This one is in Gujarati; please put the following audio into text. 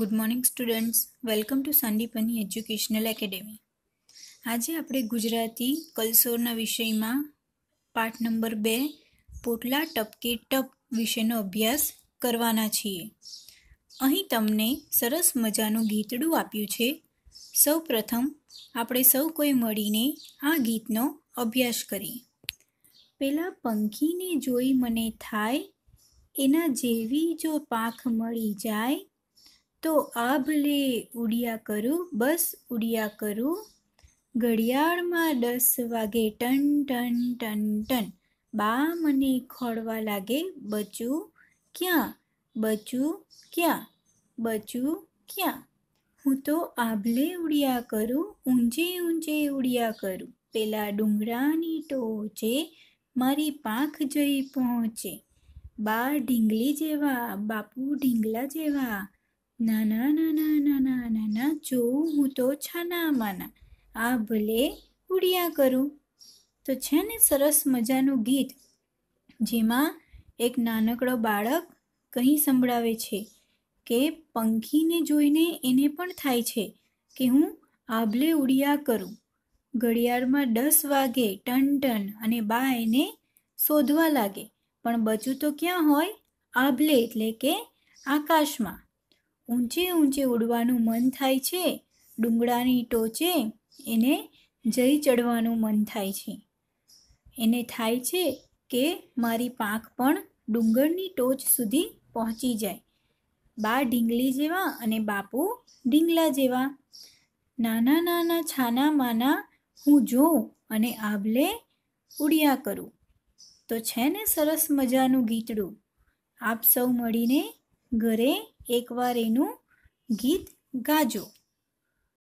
good morning students welcome to Sandipani educational academy આજે આપણે ગુજરાતી કલસોરના વિષયમાં પાઠ નંબર બે પોટલા ટપકે ટપ વિશેનો અભ્યાસ કરવાના છીએ અહીં તમને સરસ મજાનું ગીતડું આપ્યું છે સૌ પ્રથમ આપણે સૌ કોઈ મળીને આ ગીતનો અભ્યાસ કરીએ પેલા પંખીને જોઈ મને થાય એના જેવી જો પાંખ મળી જાય તો આ ભલે ઉડિયા કરું બસ ઉડ્યા કરું ઘડિયાળમાં દસ વાગે ટન ટન ટન ટન બા મને ખોડવા લાગે બચું ક્યાં બચું ક્યાં બચું ક્યાં હું તો આભલે ઉડિયા કરું ઊંચે ઊંચે ઉડિયા કરું પેલા ડુંગરાની ટોચે મારી પાંખ જઈ પહોંચે બા ઢીંગલી જેવા બાપુ ઢીંગલા જેવા નાના નાના નાના નાના જોઉં હું તો છાનામાના આ ભલે ઉડિયા કરું તો છે ને સરસ મજાનું ગીત જેમાં એક નાનકડો બાળક કંઈ સંભળાવે છે કે પંખીને જોઈને એને પણ થાય છે કે હું આભલે ઉડિયા કરું ઘડિયાળમાં દસ વાગે ટન ટન અને બા એને શોધવા લાગે પણ બચું તો ક્યાં હોય આભલે એટલે કે આકાશમાં ઊંચે ઊંચે ઉડવાનું મન થાય છે ડુંગળાની ટોચે એને જઈ ચડવાનું મન થાય છે એને થાય છે કે મારી પાંખ પણ ડુંગરની ટોચ સુધી પહોંચી જાય બા ઢીંગલી જેવા અને બાપુ ઢીંગલા જેવા નાના નાના છાના માના હું જોઉં અને આભલે ઉડ્યા કરું તો છે ને સરસ મજાનું ગીતડું આપ સૌ મળીને ઘરે એકવાર એનું ગીત ગાજો